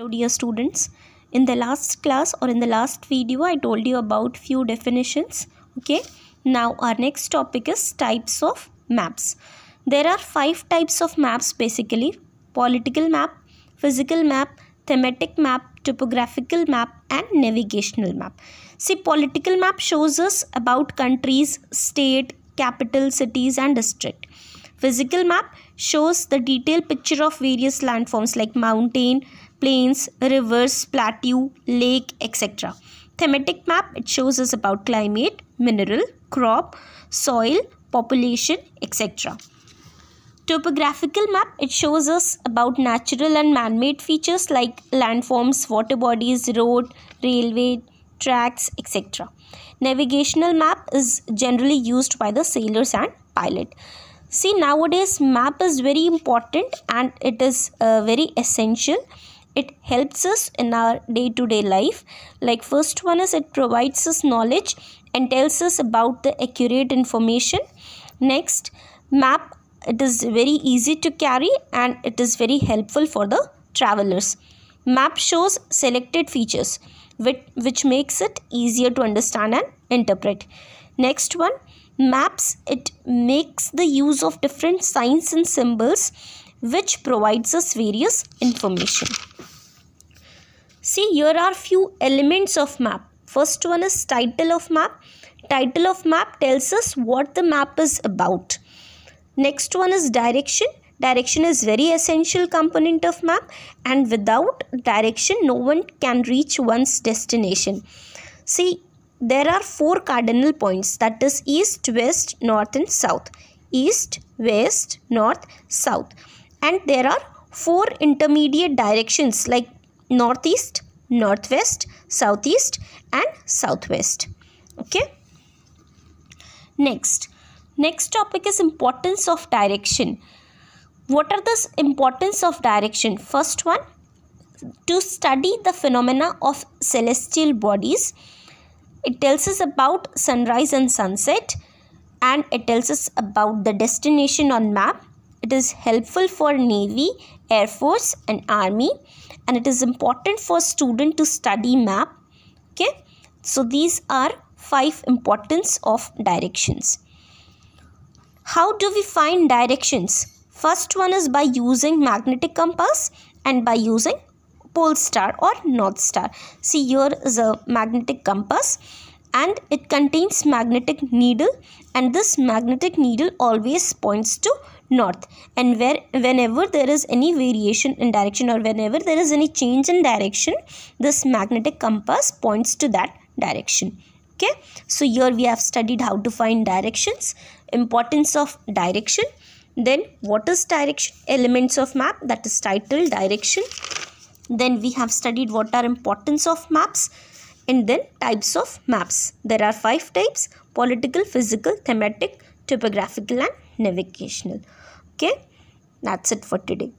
Hello dear students, in the last class or in the last video I told you about few definitions. Okay, now our next topic is types of maps. There are five types of maps basically. Political map, physical map, thematic map, topographical map and navigational map. See political map shows us about countries, state, capital, cities and district. Physical map shows the detailed picture of various landforms like mountain, plains, rivers, plateau, lake, etc. Thematic map, it shows us about climate, mineral, crop, soil, population, etc. Topographical map, it shows us about natural and man-made features like landforms, water bodies, road, railway, tracks, etc. Navigational map is generally used by the sailors and pilot. See nowadays map is very important and it is uh, very essential it helps us in our day-to-day -day life like first one is it provides us knowledge and tells us about the accurate information next map it is very easy to carry and it is very helpful for the travelers map shows selected features which, which makes it easier to understand and interpret next one maps it makes the use of different signs and symbols which provides us various information. See here are few elements of map. First one is title of map. Title of map tells us what the map is about. Next one is direction. Direction is very essential component of map and without direction no one can reach one's destination. See there are four cardinal points that is east, west, north and south. East, west, north, south and there are four intermediate directions like northeast, northwest, southeast and southwest. Okay. Next, next topic is importance of direction. What are the importance of direction? First one, to study the phenomena of celestial bodies. It tells us about sunrise and sunset and it tells us about the destination on map it is helpful for Navy, Air Force and Army and it is important for student to study map. Okay. So these are five importance of directions. How do we find directions? First one is by using magnetic compass and by using pole star or north star. See here is a magnetic compass and it contains magnetic needle and this magnetic needle always points to north and where whenever there is any variation in direction or whenever there is any change in direction this magnetic compass points to that direction okay so here we have studied how to find directions importance of direction then what is direction elements of map that is title direction then we have studied what are importance of maps and then types of maps there are five types political physical thematic topographical and navigational okay that's it for today